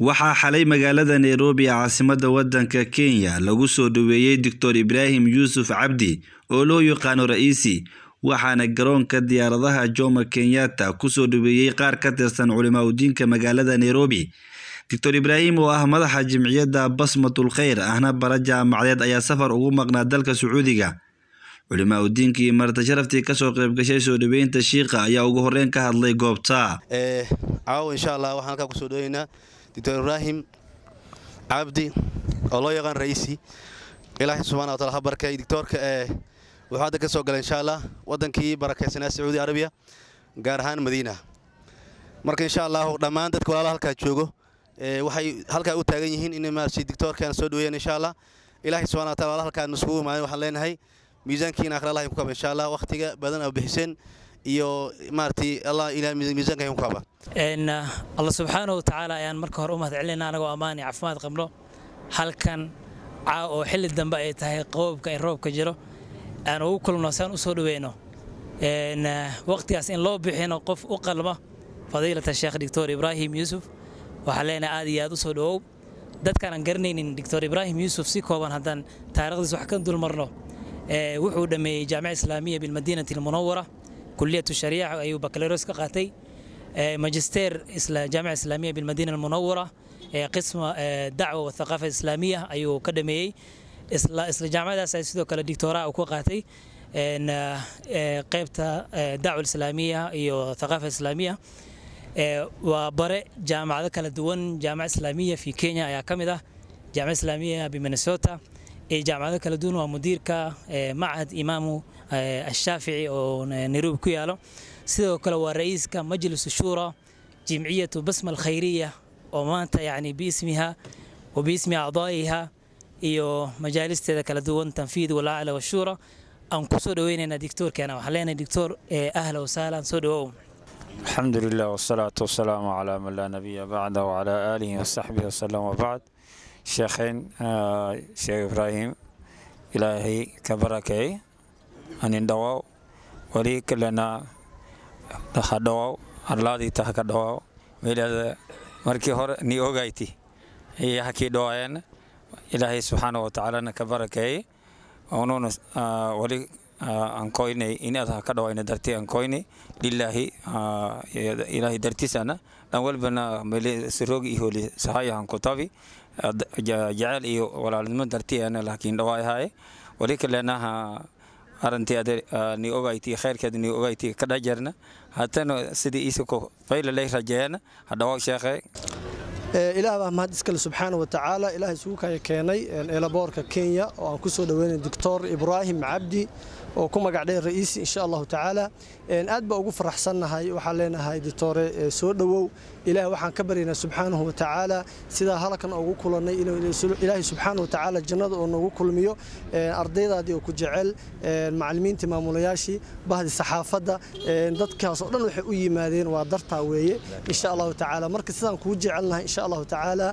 waxaa xalay magaalada nairobi ee caasimadda waddanka kenya lagu soo dhoweeyey doctor ibraahim yuusuf cabdi oo loo yaqaano ra'iisi waxaana garoonka diyaaradaha jomo kenyatta kusoo dhoweeyey qaar ka tirsan culimaa udiinka magaalada nairobi doctor ibraahim oo ah madaxa jimciyadda basmatul kheyr ahna bara jaamacadeed ayaa safar ugu maqnaa dalka sacuudiga culimaa udiinkii marti sharaftii kasoo qaybgashay soo dhoweynta shiiqa ayaa ugu horreyn ka hadlay goobta eh, caaw insha allah waxaan halkaa kusoo dhooyeynaa doctor ibraahim cabdi oo loo yaqaan ra'iisi ilaahay subxana wa ha barkay doctoorka ee eh, wuxuu hadda ka soo galay insha allah wadankii barakeysanaa sacuudi arabiya gaar ahaan madiina marka insha allahu dhammaan dadka walaalaha halkaa joogo eh, waxay halkaa u taagan yihiin in maarsi doctoorkan soo dhaweeyaan insha allah ilaahay subxana wa walaal halkaa aadna iskugu imaadeen waxaan leenahay miisaankiina akhra allah idinku kaba insha allah wakhtiga badan aa bixiseen iyo maaragtay allah ilahay miisanka hayn ku kaba n allah subxaana wa tacaala ayaan marka hore u mahad celinaa anagoo ammaan iyo caafimaad qabno halkan caa oo xilli dambe ay tahay qabowbka in roobka jiro aan ugu kulmno saan u soo dhaweyno n wakhtigaas in loo bixino qof u qalma fadiilata sheekh doctor ibraahim yuusuf waxaan leenahay aad iyo aad u soo dhawow dadkaan aan garanaynin doctor ibraahim yuusuf si kooban haddaan taarikhdiis wax ka dulmarno wuxuu dhammeeyey jaamica islaamiya bilmadiinati almunawara kuliyatu shariica ayuu bakalaros ka qaatay eh, magister jaamica islaamiya bilmadiina almunawara eh, qisma eh, dacwa wathaqaafa islaamiya ayuu ka dhameeyey isla jaamacadaas ay sidoo kale dictooraa uu ka qaatay qaybta dacwa islaamiya iyo thaqaafa islaamiya waa bare jaamacado kala duwan jaamac islaamiya fi kenya ayaa ka mid ah jaamic islaamiya biminnesota jaamacado kala duwan waa mudiirka macahad imaamu ashaafici oo nairobi ku yaalo sidoo kale waa ra'iiska majlis shuura jimciyatu basma alkhayriya oo maanta yani biismiha wa biismi acdaa'iha iyo majaalisteeda kala duwan tanfiid walaacla washuura aan ku soo dhaweynaynaa dictoorkeena waxaan leenahay dictoor ahla wasahlan soo dhawow alxamdu lilah wasalaatu wasalaamu calaa man laa nabiya bacda wacalaa aalihi wasaxbihi wasalam wabacd sheekheyn sheekh ibraahim ilaahay ka barakeey anindhawow weli kalena ha dhawow arlaadii ta haka dhawow meelaada markii hore ni ogayti iyo hakii dhawaayeen ilaahay subxaana wa tacaalana ka barakeey unuuna uh, weli ankoyne inaad ha ka dhawayna darti ankoyne lillaahi ilaahay dartiisana dhan walbana mele suroogi iholi sahayahan kutabi iyo walaalnimo dartiana laakiin dhawaayahaye wali kaleenaha arintii ade ni ogayti khayrkeed ni ogayti ka dhajarna hatana sidii isako faylalay rajeeyana hadhawo sheekhe ilaah baa mahad iskale subxaana wa tacaala ilaah isugu kaya keenay eelaboorka kenya oo aan ku soo dhoweynay doctor ibraahim cabdi oo ku magac dheer ra'iisi insha allahu tacaala aad baa ugu faraxsannahay waxaan leenahay ditore soo dhowow ilaah waxaan ka baryaynaa subxaanahu wa tacaala sidaa halkan ugu kulannay ilaahay subxaana wa tacaala jannada oo noogu kulmiyo ardaydaadii oo ku jecel macallimiintii maamulayaashii bahdi saxaafadda dadkaas oo dhan waxay u yimaadeen waa dartaa weeye insha allahu tacaala marka sidaan kuu jecelnahay insha allahu tacaala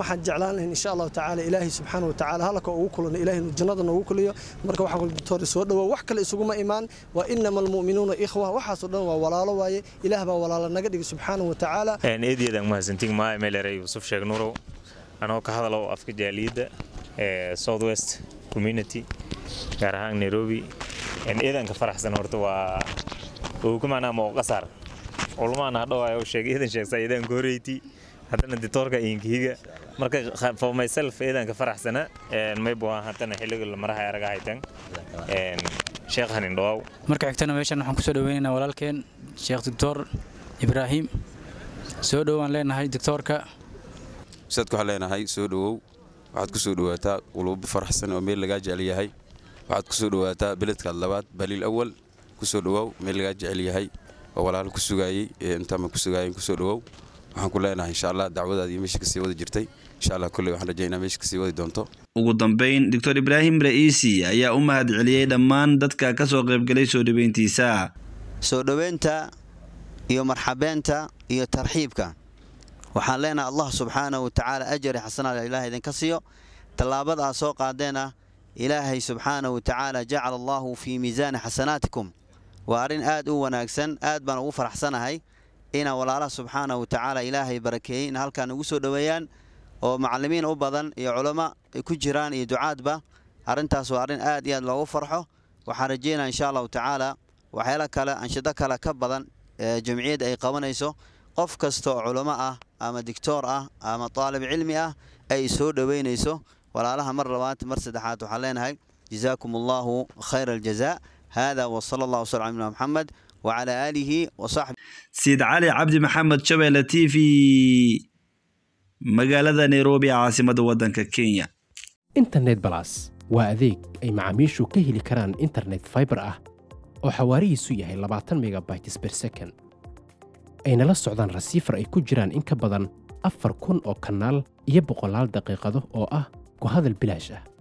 waxaan jeclaan lahayn insha allahu tacaala ilaahay subxaana wa tacaala halkan ugu kulanay ilahay jannada noogu kuliyo marka waxaan ditore soo dhowow wax kale isuguma imaan wa inama almu'minuuna ikhwa waxaasoo dhan waa walaalo waaye ilaah baa walaalo naga dhigay subxaanahu wa tacaala eediyadaan mahadsantiin maa meeleray yuusuf sheeg nuurow anoo ka hadal oo afka jaaliyadda ee south west community gaar ahaan nairobi eedanka faraxsan horta waa ugu macnaa mooqasaar culmaana hadhowaayo sheeg eedan sheegsaa eedanka horeyti haddana ditoorka iinkihiga marka for myself eedanka faraxsana maybo hadana xilliga maraha aragahaytan sheekh hanindhoow marka xigtana meeshan waxaan kusoo dhaweynaynaa walaalkeen sheekh doctor ibraahim soo dhowaan leenahay doctoorka ustaadka waxaan leenahay soo dhowow waxaad ku soo dhowaataa quluubo faraxsan oo meel lagaa jecel yahay waxaad ku soo dhowaataa beledkaad labaad baliil awal kusoo dhowaaw meel lagaa jecel yahay oo walaal ku sugaayey ee intaama ku sugaayeen kusoo dhowow waxaan ku leenahay insha allah dacwadaadii meesha kasii wada jirtay insha allah kulley waxaan rajaynaa meesha kasii wadi doonto ugu dambayn doctor ibraahim ra'iisi ayaa u mahad celiyey dhammaan dadka ka soo qaybgalay soo dhaweyntiisa soo dhoweynta iyo marxabeenta iyo tarxiibka waxaan leenahay allah subxaanahu wa tacaala ajari xasanaad ilaah idinka siiyo tallaabada aa soo qaadeenah ilaahay subxaanahu wa tacaala jacala allaahu fii miisaani xasanaatikum waa arrin aad u wanaagsan aad baan ugu faraxsanahay inaan walaalaha subxaanahu wa tacaala ilaahay barakeeyey in halkaan ugu soo dhoweeyaan oo macalimiin u badan iyo culamo ay ku jiraan iyo ducaadba arrintaas waa arrin aad iyo aad loogu farxo waxaan rajeynaa inshaa allahu tacaala waxyaalo kale anshado kale ka badan jamciyadda ay qabanayso qof kasta oo culamo ah ama digtoor ah ama daalib cilmi ah ay soo dhoweynayso walaalaha mar labaad mar saddexaad waxaan leenahay jazaakum allahu khayra aljazaa hada wsala allah wsal ala mxamed wacala aalihi wasaxbi sayid cali cabdi maxamed shabeele t v magaalada nairobi ee waddanka kenya internet balas waa adeeg ay macaamiishu ka heli karaan internet faibar ah oo xawaarihiisu yahay labaatan megabytes ber second ayna la socdaan rasiifar ay ku jiraan in ka badan afar kun oo kanaal iyo boqolaal daqiiqado oo ah ku hadal bilaash ah